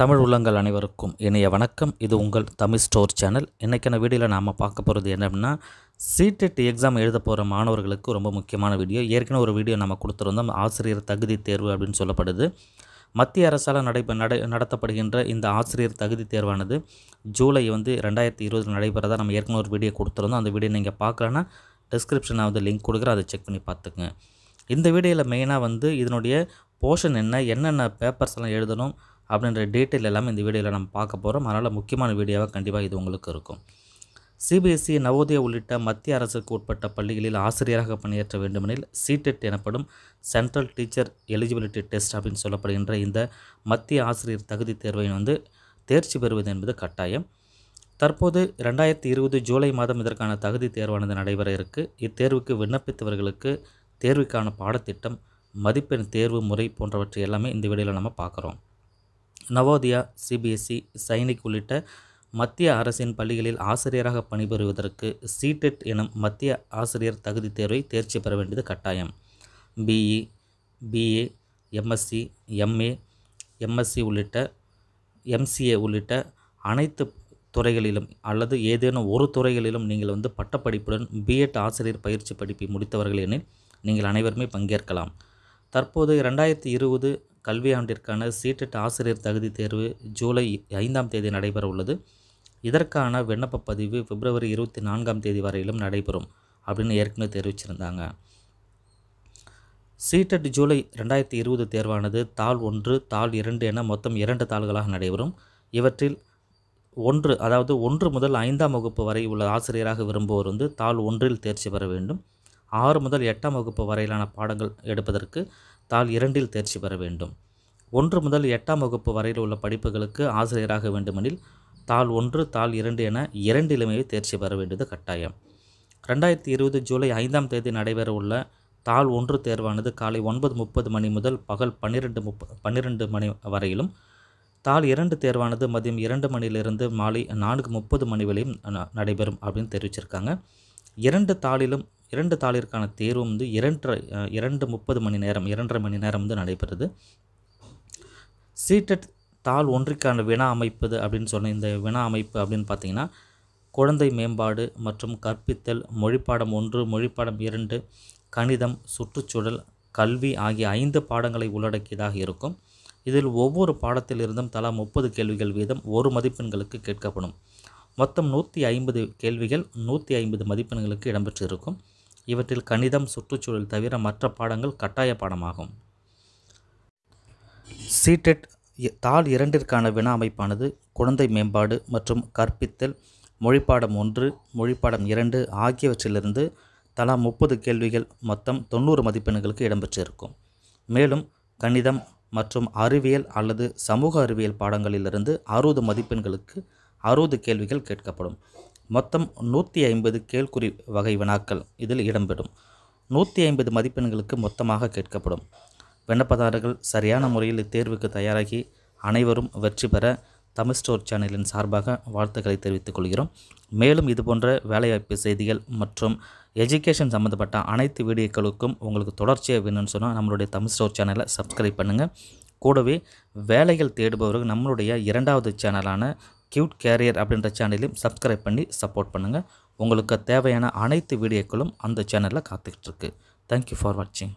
தமிழ் உள்ளங்கள் அனைவருக்கும் இணைய வணக்கம் இது உங்கள் தமிழ் ஸ்டோர் சேனல் இன்றைக்கான வீடியோவில் நாம் பார்க்க போகிறது என்னென்னா சிடெட் எக்ஸாம் e எழுத போகிற மாணவர்களுக்கு ரொம்ப முக்கியமான வீடியோ ஏற்கனவே ஒரு வீடியோ நம்ம கொடுத்துருந்தோம் ஆசிரியர் தகுதி தேர்வு அப்படின்னு சொல்லப்படுது மத்திய அரசால் நடைபெ நடை நடத்தப்படுகின்ற இந்த ஆசிரியர் தகுதி தேர்வானது ஜூலை வந்து ரெண்டாயிரத்தி இருபதில் நடைபெறதா நம்ம ஏற்கனவே ஒரு வீடியோ கொடுத்துருந்தோம் அந்த வீடியோ நீங்கள் பார்க்கலன்னா டிஸ்கிரிப்ஷன் வந்து லிங்க் கொடுக்குறேன் அதை செக் பண்ணி பார்த்துக்குங்க இந்த வீடியோவில் மெயினாக வந்து இதனுடைய போர்ஷன் என்ன என்னென்ன பேப்பர்ஸ் எல்லாம் எழுதணும் அப்படின்ற டீட்டெயில் எல்லாமே இந்த வீடியோவில் நம்ம பார்க்க போகிறோம் அதனால் முக்கியமான வீடியோவாக கண்டிப்பாக இது உங்களுக்கு இருக்கும் சிபிஎஸ்சி e நவோதயா உள்ளிட்ட மத்திய அரசுக்கு உட்பட்ட பள்ளிகளில் ஆசிரியராக பணியாற்ற வேண்டுமெனில் சிடெட் e எனப்படும் சென்ட்ரல் டீச்சர் எலிஜிபிலிட்டி டெஸ்ட் அப்படின்னு சொல்லப்படுகின்ற இந்த மத்திய ஆசிரியர் தகுதி தேர்வை வந்து தேர்ச்சி பெறுவது என்பது கட்டாயம் தற்போது ரெண்டாயிரத்தி இருபது ஜூலை மாதம் இதற்கான தகுதி தேர்வானது நடைபெற இருக்குது இத்தேர்வுக்கு விண்ணப்பித்தவர்களுக்கு தேர்வுக்கான பாடத்திட்டம் மதிப்பெண் தேர்வு முறை போன்றவற்றை எல்லாமே இந்த வீடியோவில் நம்ம பார்க்குறோம் நவோதயா சிபிஎஸ்சி e, சைனிக் உள்ளிட்ட மத்திய அரசின் பள்ளிகளில் ஆசிரியராக பணிபுரிவதற்கு சீடெட் e எனும் மத்திய ஆசிரியர் தகுதி தேர்வை தேர்ச்சி பெற வேண்டியது கட்டாயம் BE BA MSc MA MSc உள்ளிட்ட எம்சிஏ உள்ளிட்ட அனைத்து துறைகளிலும் அல்லது ஏதேனும் ஒரு துறைகளிலும் நீங்கள் வந்து பட்டப்படிப்புடன் பிஎட் e ஆசிரியர் பயிற்சி படிப்பை முடித்தவர்கள் எனில் நீங்கள் அனைவருமே பங்கேற்கலாம் தற்போது ரெண்டாயிரத்தி இருபது கல்வியாண்டிற்கான சீட்டெட் ஆசிரியர் தகுதி தேர்வு ஜூலை ஐந்தாம் தேதி நடைபெற உள்ளது இதற்கான விண்ணப்ப பதிவு பிப்ரவரி இருபத்தி நான்காம் தேதி வரையிலும் நடைபெறும் அப்படின்னு ஏற்கனவே தெரிவிச்சிருந்தாங்க சீட்டட் ஜூலை ரெண்டாயிரத்தி இருபது தேர்வானது தாள் ஒன்று தாள் இரண்டு என மொத்தம் இரண்டு தாள்களாக நடைபெறும் இவற்றில் ஒன்று அதாவது ஒன்று முதல் ஐந்தாம் வகுப்பு வரை உள்ள ஆசிரியராக விரும்புவோர் வந்து தாள் ஒன்றில் தேர்ச்சி பெற வேண்டும் ஆறு முதல் எட்டாம் வகுப்பு வரையிலான பாடங்கள் எடுப்பதற்கு தாள் இரண்டில் தேர்ச்சி பெற வேண்டும் ஒன்று முதல் எட்டாம் வகுப்பு வரையில் உள்ள படிப்புகளுக்கு ஆசிரியராக வேண்டுமெனில் தாள் ஒன்று தாள் இரண்டு என இரண்டிலுமே தேர்ச்சி பெற வேண்டியது கட்டாயம் ரெண்டாயிரத்தி இருபது ஜூலை ஐந்தாம் தேதி நடைபெற உள்ள தாள் ஒன்று தேர்வானது காலை ஒன்பது முப்பது மணி முதல் பகல் பன்னிரெண்டு முப்ப பன்னிரெண்டு மணி வரையிலும் தாள் இரண்டு தேர்வானது மதியம் இரண்டு மணியிலிருந்து மாலை நான்கு முப்பது மணி வரையும் நடைபெறும் அப்படின்னு தெரிவிச்சிருக்காங்க இரண்டு தாளிலும் இரண்டு தாளிற்கான தேர்வு வந்து இரண்டரை இரண்டு முப்பது மணி நேரம் இரண்டரை மணி நேரம் வந்து நடைபெறுது சீட்டட் தாள் ஒன்றிற்கான வினா அமைப்பது அப்படின்னு சொன்ன இந்த வினா அமைப்பு அப்படின்னு பார்த்தீங்கன்னா குழந்தை மேம்பாடு மற்றும் கற்பித்தல் மொழிப்பாடம் ஒன்று மொழிப்பாடம் இரண்டு கணிதம் சுற்றுச்சூழல் கல்வி ஆகிய ஐந்து பாடங்களை உள்ளடக்கியதாக இருக்கும் இதில் ஒவ்வொரு பாடத்திலிருந்தும் தலா முப்பது கேள்விகள் வீதம் ஒரு மதிப்பெண்களுக்கு கேட்கப்படும் மொத்தம் நூற்றி ஐம்பது கேள்விகள் நூற்றி ஐம்பது மதிப்பெண்களுக்கு இடம்பெற்றிருக்கும் இவற்றில் கணிதம் சுற்றுச்சூழல் தவிர மற்ற பாடங்கள் கட்டாய பாடமாகும் சீட்டெட் தாள் இரண்டிற்கான வினா அமைப்பானது குழந்தை மேம்பாடு மற்றும் கற்பித்தல் மொழிப்பாடம் ஒன்று மொழிப்பாடம் இரண்டு ஆகியவற்றிலிருந்து தலா முப்பது கேள்விகள் மொத்தம் தொண்ணூறு மதிப்பெண்களுக்கு இடம்பெற்றிருக்கும் மேலும் கணிதம் மற்றும் அறிவியல் அல்லது சமூக அறிவியல் பாடங்களிலிருந்து அறுபது மதிப்பெண்களுக்கு அறுபது கேள்விகள் கேட்கப்படும் மொத்தம் நூற்றி ஐம்பது கேள்குறி வகை வினாக்கள் இதில் இடம்பெறும் நூற்றி ஐம்பது மதிப்பெண்களுக்கு மொத்தமாக கேட்கப்படும் விண்ணப்பதாரர்கள் சரியான முறையில் இத்தேர்வுக்கு தயாராகி அனைவரும் வெற்றி பெற தமிழ் ஸ்டோர் சேனலின் சார்பாக வாழ்த்துக்களை தெரிவித்துக் கொள்கிறோம் மேலும் இதுபோன்ற வேலைவாய்ப்பு செய்திகள் மற்றும் எஜுகேஷன் சம்மந்தப்பட்ட அனைத்து வீடியோக்களுக்கும் உங்களுக்கு தொடர்ச்சியாக வேணும்னு சொன்னால் நம்மளுடைய தமிழ் ஸ்டோர் சேனலை சப்ஸ்கிரைப் பண்ணுங்கள் கூடவே வேலைகள் தேடுபவர்கள் நம்மளுடைய இரண்டாவது சேனலான கியூட் கேரியர் அப்படின்ற சேனலையும் சப்ஸ்கிரைப் பண்ணி சப்போர்ட் பண்ணுங்கள் உங்களுக்கு தேவையான அனைத்து வீடியோக்களும் அந்த சேனலில் காத்துக்கிட்டு இருக்கு தேங்க்யூ ஃபார் வாட்சிங்